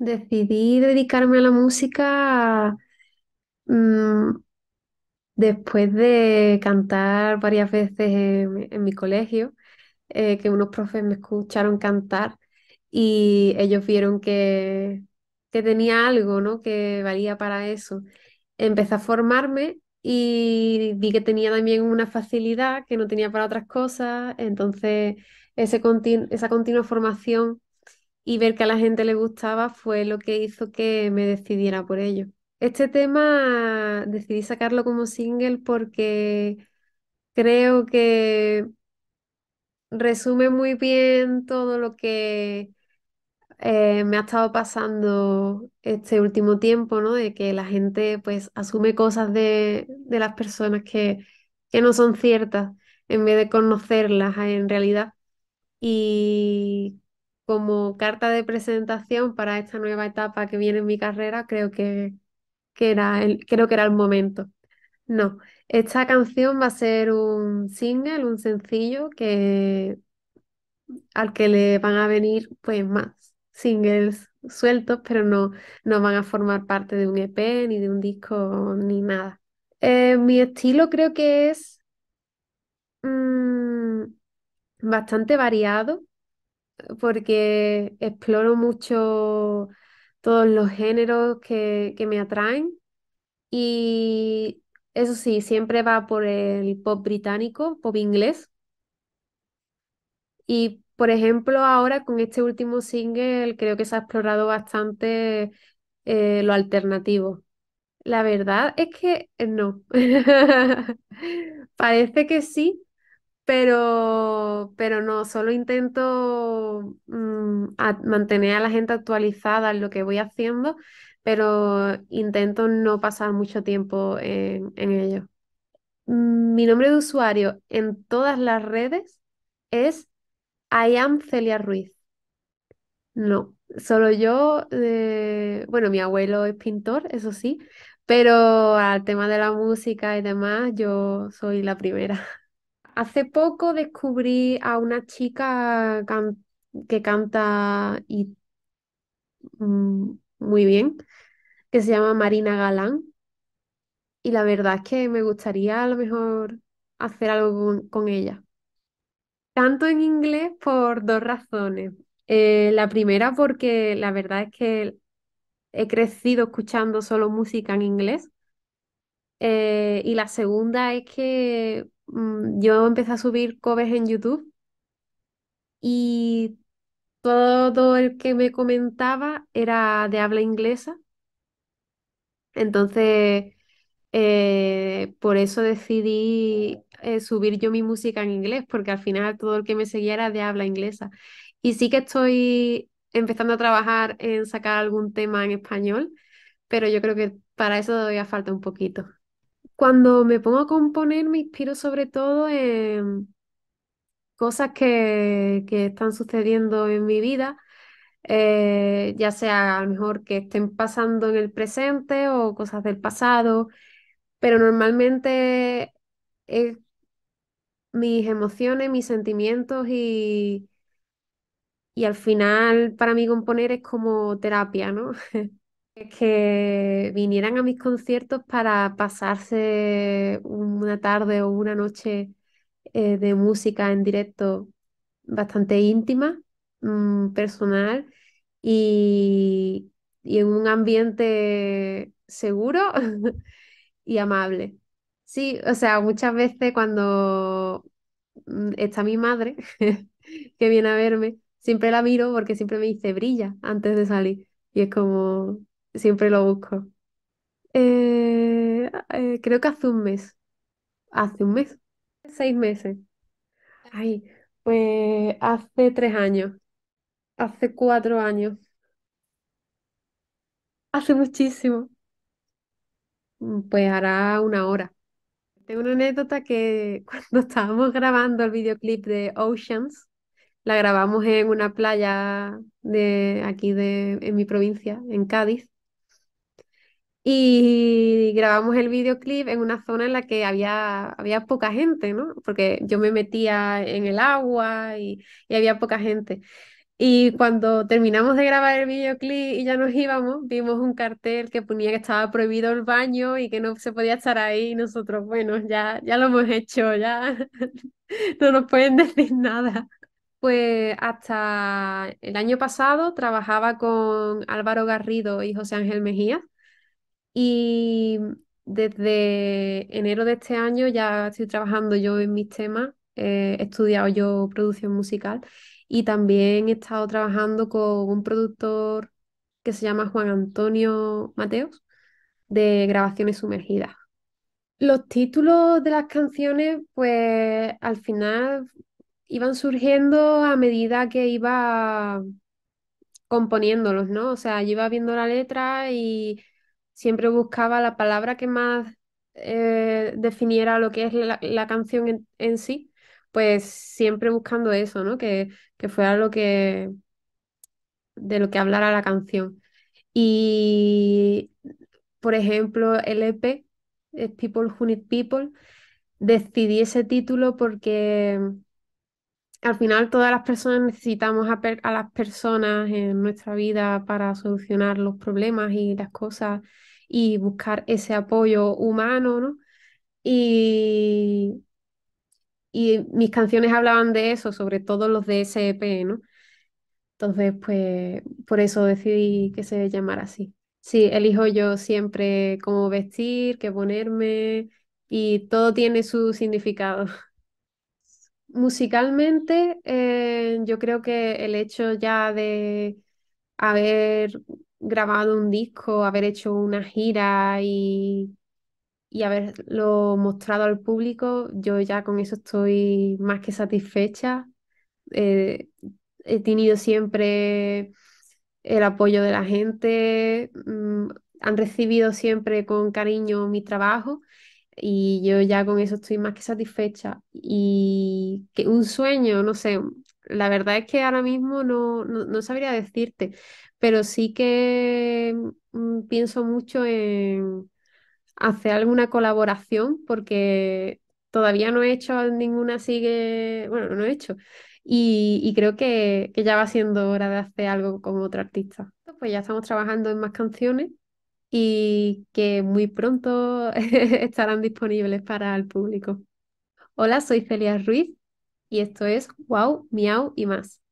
Decidí dedicarme a la música mm, después de cantar varias veces en, mi colegio, eh, que unos profes me escucharon cantar y ellos vieron que, que tenía algo, ¿no? Que valía para eso. Empecé a formarme y vi que tenía también una facilidad que no tenía para otras cosas, entonces ese esa continua formación y ver que a la gente le gustaba fue lo que hizo que me decidiera por ello. Este tema decidí sacarlo como single porque creo que resume muy bien todo lo que eh, me ha estado pasando este último tiempo, ¿no? De que la gente pues asume cosas de, las personas que, que no son ciertas en vez de conocerlas en realidad. Y como carta de presentación para esta nueva etapa que viene en mi carrera, creo que, que era el, creo que era el momento. No, esta canción va a ser un single, un sencillo que al que le van a venir pues más singles sueltos, pero no, no van a formar parte de un EP, ni de un disco, ni nada. Eh, mi estilo creo que es mm, bastante variado porque exploro mucho todos los géneros que, me atraen y eso sí, siempre va por el pop británico, pop inglés. Y por ejemplo, ahora con este último single creo que se ha explorado bastante eh, lo alternativo. La verdad es que eh, no. Parece que sí, pero, pero no, solo intento mm, mantener a la gente actualizada en lo que voy haciendo, pero intento no pasar mucho tiempo en, ello. Mm, mi nombre de usuario en todas las redes es I am Celia Ruiz. No, solo yo, eh, bueno, mi abuelo es pintor, eso sí, pero al tema de la música y demás, yo soy la primera. Hace poco descubrí a una chica que canta mm, muy bien, que se llama Marina Galán. Y la verdad es que me gustaría a lo mejor hacer algo con, ella. Tanto en inglés por dos razones. Eh, la primera porque la verdad es que he crecido escuchando solo música en inglés. Eh, y la segunda es que Mm, yo empecé a subir covers en YouTube y todo el que me comentaba era de habla inglesa. Entonces, eh, por eso decidí eh, subir yo mi música en inglés, porque al final todo el que me seguía era de habla inglesa. Y sí que estoy empezando a trabajar en sacar algún tema en español, pero yo creo que para eso todavía falta un poquito. Cuando me pongo a componer, me inspiro sobre todo en cosas que, están sucediendo en mi vida, eh, ya sea a lo mejor que estén pasando en el presente o cosas del pasado, pero normalmente es mis emociones, mis sentimientos y, y al final para mí componer es como terapia, ¿no? que vinieran a mis conciertos para pasarse una tarde o una noche eh, de música en directo bastante íntima, mm, personal y, y en un ambiente seguro y amable. Sí, o sea, muchas veces cuando mm, está mi madre que viene a verme, siempre la miro porque siempre me dice brilla antes de salir. Y es como, siempre lo busco. Eh, eh, creo que hace un mes. Hace un mes. Seis meses. Ay, pues hace tres años. Hace cuatro años. Hace muchísimo. Mm, pues hará una hora. Tengo una anécdota que cuando estábamos grabando el videoclip de Oceans, la grabamos en una playa de aquí de, en mi provincia, en Cádiz. Y grabamos el videoclip en una zona en la que había, había poca gente, ¿no? Porque yo me metía en el agua y, había poca gente. Y cuando terminamos de grabar el videoclip y ya nos íbamos, vimos un cartel que ponía que estaba prohibido el baño y que no se podía estar ahí. nosotros, bueno, ya, ya lo hemos hecho, ya no nos pueden decir nada. Pues hasta el año pasado trabajaba con Álvaro Garrido y José Ángel Mejía y desde enero de este año ya estoy trabajando yo en mis temas, eh, he estudiado yo producción musical y también he estado trabajando con un productor que se llama Juan Antonio Mateos de grabaciones sumergidas. Los títulos de las canciones, pues al final iban surgiendo a medida que iba componiéndolos, ¿no? O sea, iba viendo la letra y siempre buscaba la palabra que más eh, definiera lo que es la, canción en, sí, pues siempre buscando eso, ¿no? Que, que fuera lo que de lo que hablara la canción. Y, por ejemplo, el EP, People Who Need People, decidí ese título porque al final todas las personas necesitamos a, las personas en nuestra vida para solucionar los problemas y las cosas y buscar ese apoyo humano, ¿no? Y, y mis canciones hablaban de eso, sobre todo los de SEP, e ¿no? Entonces, pues por eso decidí que se llamara así. Sí, elijo yo siempre cómo vestir, qué ponerme y todo tiene su significado. Musicalmente, eh, yo creo que el hecho ya de haber grabado un disco, haber hecho una gira y, y haberlo mostrado al público, yo ya con eso estoy más que satisfecha. Eh, he tenido siempre el apoyo de la gente, mm, han recibido siempre con cariño mi trabajo y yo ya con eso estoy más que satisfecha. Y que un sueño, no sé, la verdad es que ahora mismo no, no, sabría decirte, pero sí que mm, pienso mucho en hacer alguna colaboración porque todavía no he hecho ninguna sigue, bueno, no he hecho. Y, creo que, que, ya va siendo hora de hacer algo con otro artista. Pues ya estamos trabajando en más canciones y que muy pronto estarán disponibles para el público. Hola, soy Celia Ruiz y esto es Wow, Miau y más.